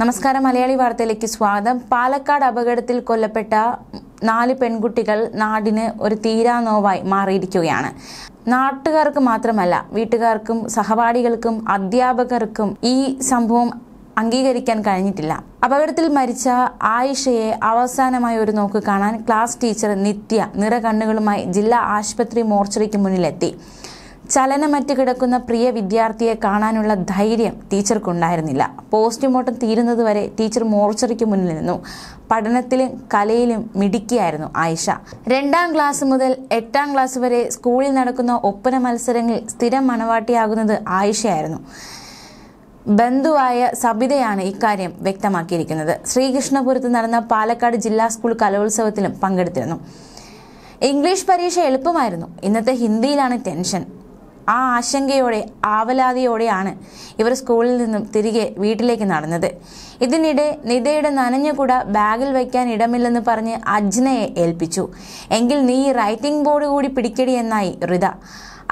നമസ്കാരം മലയാളി വാർത്തയിലേക്ക് സ്വാഗതം പാലക്കാട് അപകടത്തിൽ കൊല്ലപ്പെട്ട നാല് പെൺകുട്ടികൾ നാടിന് ഒരു തീരാ നോവായി മാറിയിരിക്കുകയാണ് നാട്ടുകാർക്ക് മാത്രമല്ല വീട്ടുകാർക്കും സഹപാഠികൾക്കും അധ്യാപകർക്കും ഈ സംഭവം അംഗീകരിക്കാൻ കഴിഞ്ഞിട്ടില്ല അപകടത്തിൽ മരിച്ച ആയിഷയെ അവസാനമായി ഒരു നോക്ക് കാണാൻ ക്ലാസ് ടീച്ചർ നിത്യ നിറകണ്ണുകളുമായി ജില്ലാ ആശുപത്രി മോർച്ചറിക്ക് മുന്നിലെത്തി ചലനമറ്റ് കിടക്കുന്ന പ്രിയ വിദ്യാർത്ഥിയെ കാണാനുള്ള ധൈര്യം ടീച്ചർക്കുണ്ടായിരുന്നില്ല പോസ്റ്റ്മോർട്ടം തീരുന്നതുവരെ ടീച്ചർ മോർച്ചറിക്ക് മുന്നിൽ നിന്നു പഠനത്തിലും കലയിലും മിടുക്കിയായിരുന്നു ആയിഷ രണ്ടാം ക്ലാസ് മുതൽ എട്ടാം ക്ലാസ് വരെ സ്കൂളിൽ നടക്കുന്ന ഒപ്പന മത്സരങ്ങളിൽ സ്ഥിരം മണവാട്ടിയാകുന്നത് ആയിഷയായിരുന്നു ബന്ധുവായ സബിതയാണ് ഇക്കാര്യം വ്യക്തമാക്കിയിരിക്കുന്നത് ശ്രീകൃഷ്ണപുരത്ത് നടന്ന പാലക്കാട് ജില്ലാ സ്കൂൾ കലോത്സവത്തിലും പങ്കെടുത്തിരുന്നു ഇംഗ്ലീഷ് പരീക്ഷ എളുപ്പമായിരുന്നു ഇന്നത്തെ ഹിന്ദിയിലാണ് ടെൻഷൻ ആ ആശങ്കയോടെ ആവലാതിയോടെയാണ് ഇവർ സ്കൂളിൽ നിന്നും തിരികെ വീട്ടിലേക്ക് നടന്നത് ഇതിനിടെ നിതയുടെ നനഞ്ഞുകൂട ബാഗിൽ വയ്ക്കാൻ ഇടമില്ലെന്ന് പറഞ്ഞ് അജ്നയെ ഏൽപ്പിച്ചു എങ്കിൽ നീ റൈറ്റിംഗ് ബോർഡ് കൂടി പിടിക്കടി എന്നായി റിത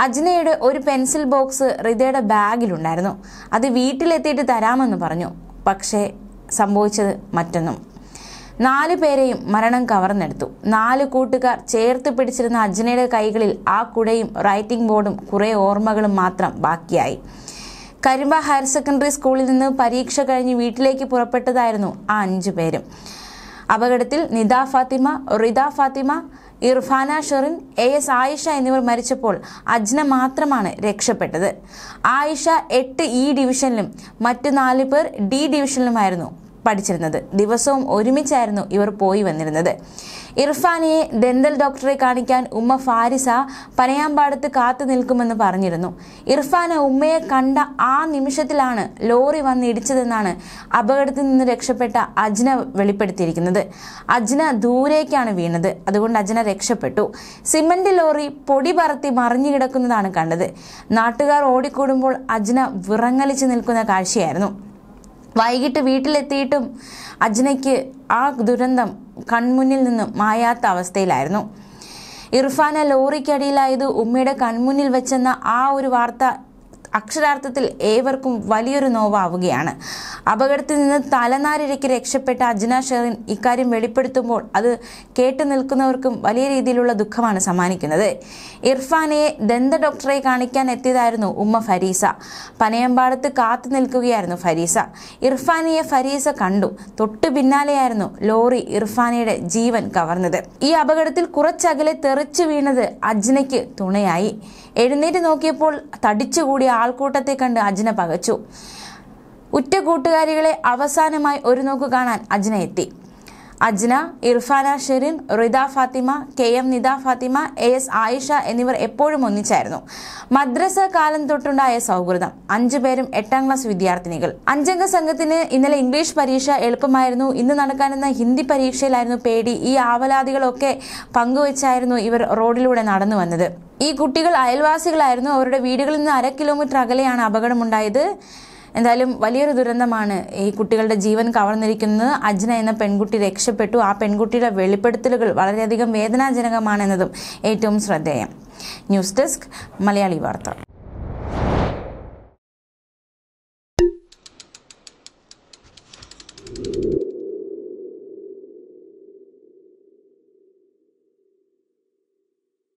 അജ്നയുടെ ഒരു പെൻസിൽ ബോക്സ് റിതയുടെ ബാഗിലുണ്ടായിരുന്നു അത് വീട്ടിലെത്തിയിട്ട് തരാമെന്ന് പറഞ്ഞു പക്ഷേ സംഭവിച്ചത് മറ്റൊന്നും നാലു പേരെയും മരണം കവർന്നെടുത്തു നാല് കൂട്ടുകാർ ചേർത്ത് പിടിച്ചിരുന്ന അജ്നയുടെ കൈകളിൽ ആ കുടയും റൈറ്റിംഗ് ബോർഡും കുറേ ഓർമ്മകളും മാത്രം ബാക്കിയായി കരിമ്പ ഹയർ സെക്കൻഡറി സ്കൂളിൽ നിന്ന് പരീക്ഷ കഴിഞ്ഞ് വീട്ടിലേക്ക് പുറപ്പെട്ടതായിരുന്നു ആ അഞ്ചു പേരും അപകടത്തിൽ നിദ ഫാത്തിമ റിദ ഫാത്തിമ ഇർഫാന ഷെറിൻ എ എസ് ആയിഷ എന്നിവർ മരിച്ചപ്പോൾ അജ്ന മാത്രമാണ് രക്ഷപ്പെട്ടത് ആയിഷ എട്ട് ഇ ഡിവിഷനിലും മറ്റ് നാല് പേർ ഡി ഡിവിഷനിലുമായിരുന്നു പഠിച്ചിരുന്നത് ദിവസവും ഒരുമിച്ചായിരുന്നു ഇവർ പോയി വന്നിരുന്നത് ഇർഫാനിയെ ദന്തൽ ഡോക്ടറെ കാണിക്കാൻ ഉമ്മ ഫാരിസ പനയാമ്പാടത്ത് കാത്തു നിൽക്കുമെന്ന് പറഞ്ഞിരുന്നു ഇർഫാന ഉമ്മയെ കണ്ട ആ നിമിഷത്തിലാണ് ലോറി വന്ന് ഇടിച്ചതെന്നാണ് അപകടത്തിൽ നിന്ന് രക്ഷപ്പെട്ട അജ്ന വെളിപ്പെടുത്തിയിരിക്കുന്നത് അജ്ന ദൂരേക്കാണ് വീണത് അതുകൊണ്ട് അജ്ന രക്ഷപ്പെട്ടു സിമന്റ് ലോറി പൊടി പറത്തി മറിഞ്ഞു കിടക്കുന്നതാണ് കണ്ടത് നാട്ടുകാർ ഓടിക്കൂടുമ്പോൾ അജ്ന വിറങ്ങലിച്ച് നിൽക്കുന്ന കാഴ്ചയായിരുന്നു വൈകിട്ട് വീട്ടിലെത്തിയിട്ടും അജ്നയ്ക്ക് ആ ദുരന്തം കൺമുന്നിൽ നിന്ന് മായാത്ത അവസ്ഥയിലായിരുന്നു ഇർഫാന ലോറിക്കടിയിലായത് ഉമ്മയുടെ കൺമുന്നിൽ വെച്ചെന്ന ആ ഒരു വാർത്ത അക്ഷരാർത്ഥത്തിൽ ഏവർക്കും വലിയൊരു നോവാവുകയാണ് അപകടത്തിൽ നിന്ന് തലനാരിഴയ്ക്ക് രക്ഷപ്പെട്ട അജ്ന ഷെറിൻ ഇക്കാര്യം വെളിപ്പെടുത്തുമ്പോൾ അത് കേട്ടു നിൽക്കുന്നവർക്കും വലിയ രീതിയിലുള്ള ദുഃഖമാണ് സമ്മാനിക്കുന്നത് ഇർഫാനെയെ ദന്ത ഡോക്ടറെ കാണിക്കാൻ എത്തിയതായിരുന്നു ഉമ്മ ഫരീസ പനയമ്പാടത്ത് കാത്തു നിൽക്കുകയായിരുന്നു ഫരീസ ഇർഫാനിയെ ഫരീസ കണ്ടു തൊട്ടു പിന്നാലെയായിരുന്നു ലോറി ഇർഫാനയുടെ ജീവൻ കവർന്നത് ഈ അപകടത്തിൽ കുറച്ചകലെ തെറിച്ചു വീണത് അജ്നയ്ക്ക് തുണയായി എഴുന്നേറ്റ് നോക്കിയപ്പോൾ തടിച്ചുകൂടിയ ആൾക്കൂട്ടത്തെ കണ്ട് അജ്ന പകച്ചു ഉറ്റ കൂട്ടുകാരികളെ അവസാനമായി ഒരു നോക്ക് കാണാൻ അജ്ന എത്തി Ajna Irfana Sherin Rida Fathima K M Nida Fathima A S Ayisha എന്നിവർ എപ്പോഴും ഒന്നിച്ചായിരുന്നു മദ്രസ കാലം തൊട്ടുണ്ടായ സൗഹൃദം അഞ്ചു പേരും എട്ടാം ക്ലാസ് വിദ്യാർത്ഥിനികൾ അഞ്ചംഗ സംഘത്തിന് ഇന്നലെ ഇംഗ്ലീഷ് പരീക്ഷ എളുപ്പമായിരുന്നു ഇന്ന് നടക്കാനെന്ന ഹിന്ദി പരീക്ഷയിലായിരുന്നു പേടി ഈ ആവലാതികളൊക്കെ പങ്കുവച്ചായിരുന്നു ഇവർ റോഡിലൂടെ നടന്നു വന്നത് ഈ കുട്ടികൾ അയൽവാസികളായിരുന്നു അവരുടെ വീടുകളിൽ നിന്ന് അര കിലോമീറ്റർ അകലെയാണ് അപകടമുണ്ടായത് എന്തായാലും വലിയൊരു ദുരന്തമാണ് ഈ കുട്ടികളുടെ ജീവൻ കവർന്നിരിക്കുന്നത് അജ്ന എന്ന പെൺകുട്ടി രക്ഷപ്പെട്ടു ആ പെൺകുട്ടിയുടെ വെളിപ്പെടുത്തലുകൾ വളരെയധികം വേദനാജനകമാണെന്നതും ഏറ്റവും ശ്രദ്ധേയം ന്യൂസ് ഡെസ്ക് മലയാളി വാർത്ത